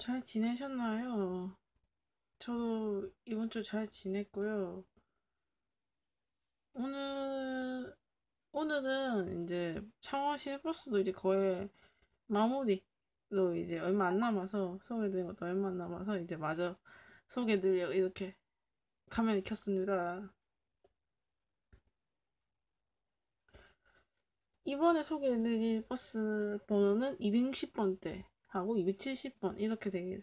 잘 지내셨나요? 저도 이번 주 잘 지냈고요. 오늘, 오늘은 이제 창원 시내버스도 이제 거의 마무리로 이제 얼마 안 남아서 소개드린 것도 얼마 안 남아서 이제 마저 소개드려 이렇게 가면 라 켰습니다. 이번에 소개해드릴 버스 번호는 260번대 하고 270번 이렇게 되,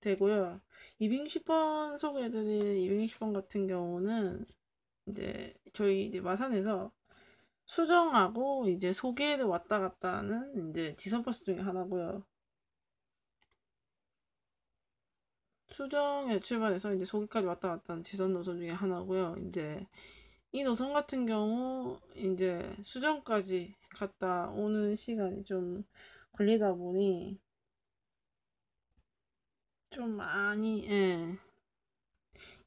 되고요. 260번 소개해드린 260번 같은 경우는 이제 저희 이제 마산에서 수정하고 이제 소개를 왔다 갔다 하는 이제 지선버스 중에 하나고요. 수정에 출발해서 이제 소개까지 왔다 갔다 하는 지선 노선 중에 하나고요. 이제 이 노선 같은 경우 이제 수정까지 갔다 오는 시간이 좀 걸리다 보니 좀 많이 예.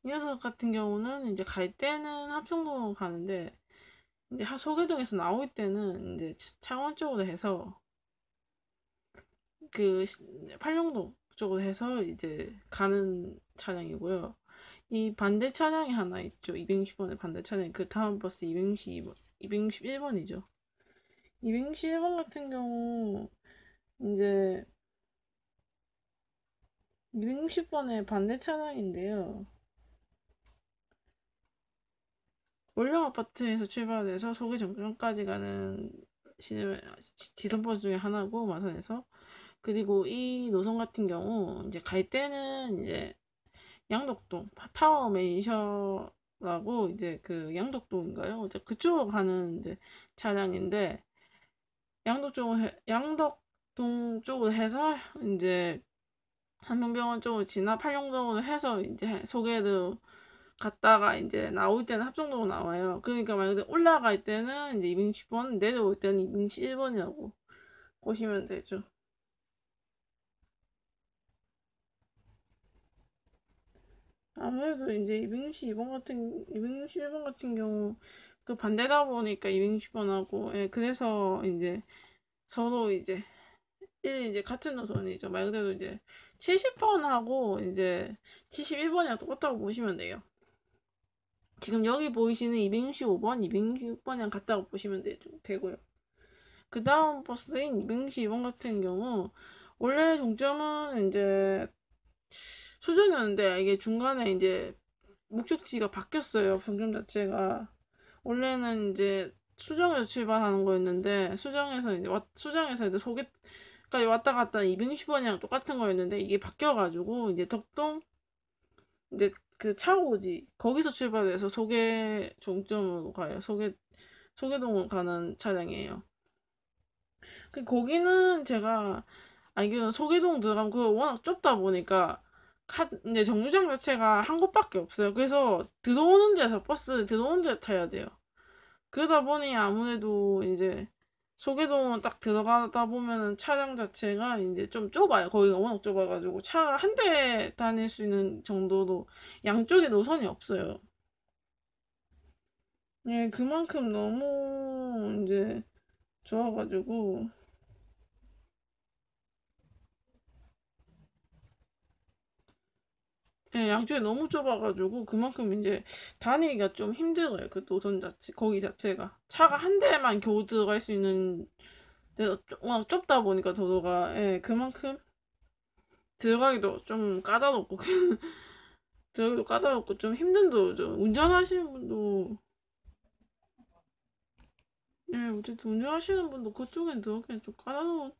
이 녀석 같은 경우는 이제 갈 때는 합평동 가는데 이제 소개동에서 나올 때는 이제 창원 쪽으로 해서 그 팔룡동 쪽으로 해서 이제 가는 차량이고요. 이 반대 차량이 하나 있죠. 260번의 반대 차량. 그 다음 버스 262번, 261번이죠. 261번 같은 경우 이제 260번의 반대 차량인데요. 월령 아파트에서 출발해서 소개 정점까지 가는 시선버 중에 하나고 마산에서 그리고 이 노선 같은 경우 이제 갈 때는 이제 양덕동 타워 메이셔라고 이제 그 양덕동인가요? 그쪽 가는 이제 차량인데 양덕 쪽 양덕 동쪽으로 해서 이제 한명병원 쪽으로 진압 팔용동으로 해서 이제 소개로 갔다가 이제 나올 때는 합성도로 나와요. 그러니까 말 그대로 올라갈 때는 이제 210번, 내려올 때는 211번이라고 보시면 되죠. 아무래도 이제 262번 같은 261번 같은 경우 그 반대다 보니까 260번하고 예, 그래서 이제 서로 이제 이제 같은 노선이죠. 말 그대로 이제 70번하고 이제 71번이랑 똑같다고 보시면 돼요. 지금 여기 보이시는 265번, 266번이랑 같다고 보시면 되, 되고요. 그 다음 버스인 262번 같은 경우 원래 종점은 이제 수정이었는데 이게 중간에 이제 목적지가 바뀌었어요. 종점 자체가 원래는 이제 수정에서 출발하는 거였는데 수정에서 이제 수정에서 이제 소개 아까 왔다 갔다 260원이랑 똑같은 거였는데 이게 바뀌어가지고 이제 덕동 이제 그 차고지 거기서 출발해서 소개 종점으로 가요. 소개 소개동 가는 차량이에요. 그 거기는 제가 알기로는 소개동 들어가면 그 워낙 좁다 보니까 카, 이제 정류장 자체가 한 곳밖에 없어요. 그래서 들어오는 데서 버스 들어오는 데 타야 돼요. 그러다 보니 아무래도 이제 소개동은 딱 들어가다 보면은 차량 자체가 이제 좀 좁아요. 거기가 워낙 좁아가지고 차 한 대 다닐 수 있는 정도로 양쪽에 노선이 없어요. 예, 그만큼 너무 이제 좋아가지고 예, 양쪽이 너무 좁아가지고 그만큼 이제 다니기가 좀 힘들어요. 그 노선 자체, 거기 자체가 차가 한 대만 겨우 들어갈 수 있는 데가 워낙 어, 좁다 보니까 도로가 예, 그만큼 들어가기도 좀 까다롭고 들어가기도 까다롭고 좀 힘든 도로죠. 운전하시는 분도 예, 어쨌든 운전하시는 분도 그쪽엔 들어가기엔 좀 까다로운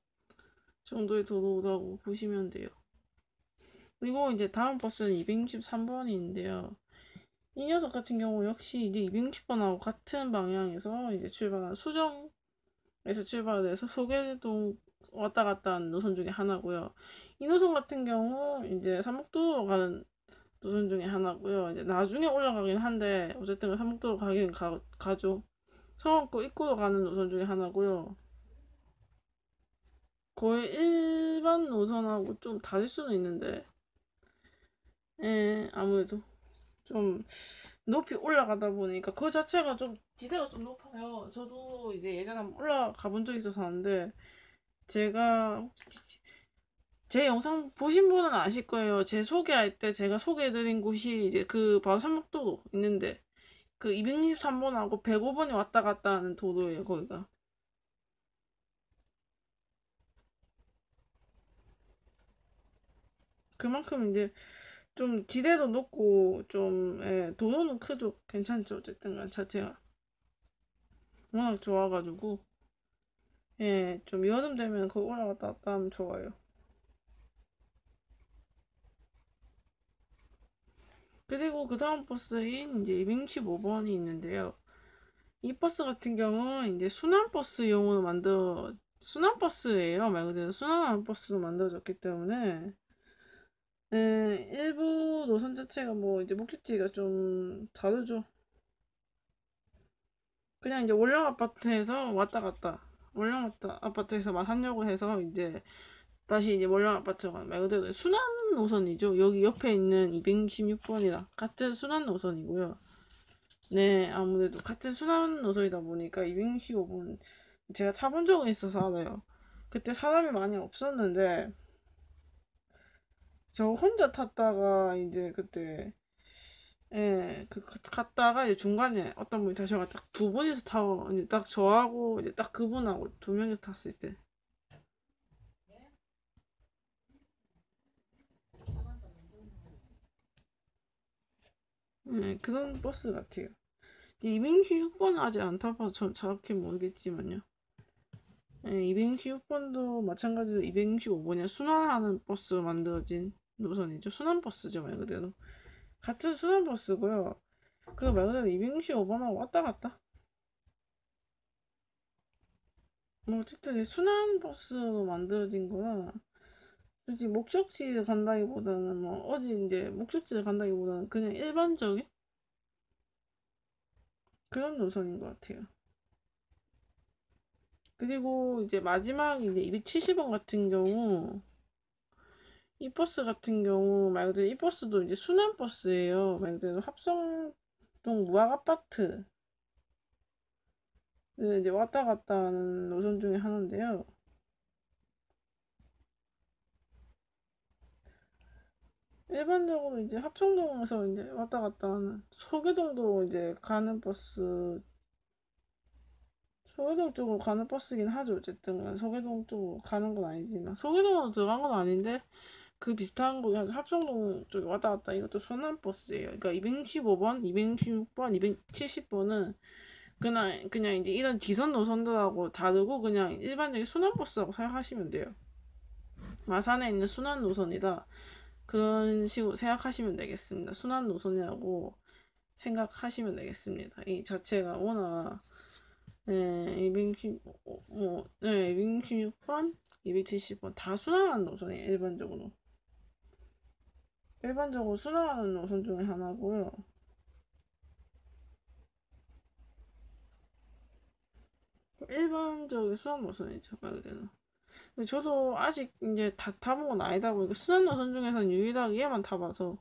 정도의 도로라고 보시면 돼요. 그리고 이제 다음 버스는 263번인데요. 이 녀석 같은 경우 역시 이제 260번하고 같은 방향에서 이제 출발한 수정에서 출발해서 소개동 왔다 갔다 하는 노선 중에 하나고요. 이 노선 같은 경우 이제 삼목도로 가는 노선 중에 하나고요. 이제 나중에 올라가긴 한데 어쨌든 삼목도로 가긴 가, 가죠. 서원고 입구로 가는 노선 중에 하나고요. 거의 일반 노선하고 좀 다를 수는 있는데 예, 아무래도 좀 높이 올라가다 보니까 그 자체가 좀 지대가 좀 높아요. 저도 이제 예전에 한번 올라가 본적 있어서는데 제가 제 영상 보신 분은 아실 거예요. 제 소개할 때 제가 소개해드린 곳이 이제 그 바로 삼목도로 있는데 그 263번하고 105번이 왔다 갔다 하는 도로예요, 거기가. 그만큼 이제 좀 기대도 높고 좀 예, 도로는 크죠 괜찮죠 어쨌든 간 자체가 워낙 좋아가지고 예 좀 여름 되면 그 올라갔다 왔다 하면 좋아요 그리고 그 다음 버스인 이제 215번이 있는데요 이 버스 같은 경우는 이제 순환버스용으로 만들어 순환버스예요 말 그대로 순환버스로 만들어졌기 때문에 예, 일부 노선 자체가 뭐 이제 목적지가 좀 다르죠. 그냥 이제 월령 아파트에서 왔다 갔다, 월령 아파트에서 마산역을 해서 이제 다시 이제 월령 아파트로 가는 말 그대로 순환 노선이죠. 여기 옆에 있는 266번이랑 같은 순환 노선이고요. 네, 아무래도 같은 순환 노선이다 보니까 215번 제가 타본 적은 있어서 알아요. 그때 사람이 많이 없었는데 저 혼자 탔다가 이제 그때 예, 그 갔다가 이제 중간에 어떤 분이 다시 와서 딱두 분이서 타고 이제 딱 저하고 이제 딱 그분하고 두 명이서 탔을 때 네, 그런 버스 같아요. 이빙키 번 아직 안 타봐서 전 정확히 모르겠지만요. 네, 예, 이빙키 번도 마찬가지로 2 6 5번이야 순환하는 버스 만들어진 노선이죠. 순환버스죠, 말 그대로. 같은 순환버스고요. 그거말 그대로 260 오바마 왔다 갔다. 뭐 어쨌든 순환버스로 만들어진 거라 솔직히 목적지를 간다기보다는 뭐 어디 이제 목적지를 간다기보다는 그냥 일반적인 그런 노선인 것 같아요. 그리고 이제 마지막 이제 270원 같은 경우 이 버스 같은 경우 말 그대로 이 버스도 이제 순환 버스예요. 말 그대로 합성동 무학 아파트 이제 왔다 갔다 하는 노선 중에 하나인데요. 일반적으로 이제 합성동에서 이제 왔다 갔다 하는 소계동도 이제 가는 버스 소계동 쪽으로 가는 버스긴 하죠 어쨌든 소계동 쪽으로 가는 건 아니지만 소계동으로 들어간 건 아닌데 그 비슷한 거 그냥 합성동 쪽에 왔다 갔다 이것도 순환버스예요 그러니까 215번, 216번, 270번은 그냥 그냥 이제 이런 지선 노선들하고 다르고 그냥 일반적인 순환버스라고 생각하시면 돼요. 마산에 있는 순환 노선이다 그런 식으로 생각하시면 되겠습니다. 순환 노선이라고 생각하시면 되겠습니다. 이 자체가 워낙 네, 2 6 5 뭐, 네, 216번, 270번 다 순환한 노선이에요, 일반적으로. 일반적으로 순화하는 노선 중에 하나고요. 일반적인 순환 노선이죠 말 그대로. 근데 저도 아직 이제 다 타본 건 아니다 보니까 순환 노선 중에서는 유일하게 얘만 타봐서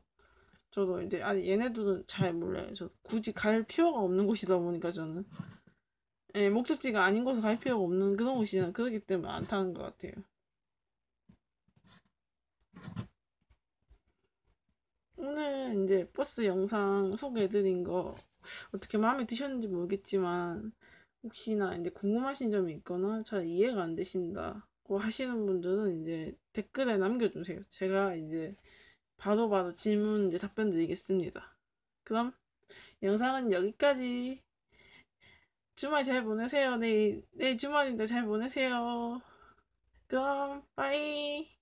저도 이제 아니 얘네들은 잘 몰라요. 저 굳이 갈 필요가 없는 곳이다 보니까 저는 예, 목적지가 아닌 곳에 갈 필요가 없는 그런 곳이잖아. 그렇기 때문에 안 타는 것 같아요. 오늘 이제 버스 영상 소개해드린 거 어떻게 마음에 드셨는지 모르겠지만 혹시나 이제 궁금하신 점이 있거나 잘 이해가 안 되신다고 하시는 분들은 이제 댓글에 남겨주세요. 제가 이제 바로바로 바로 질문 이제 답변 드리겠습니다. 그럼 영상은 여기까지. 주말 잘 보내세요. 내일, 내일 주말인데 잘 보내세요. 그럼, 빠이.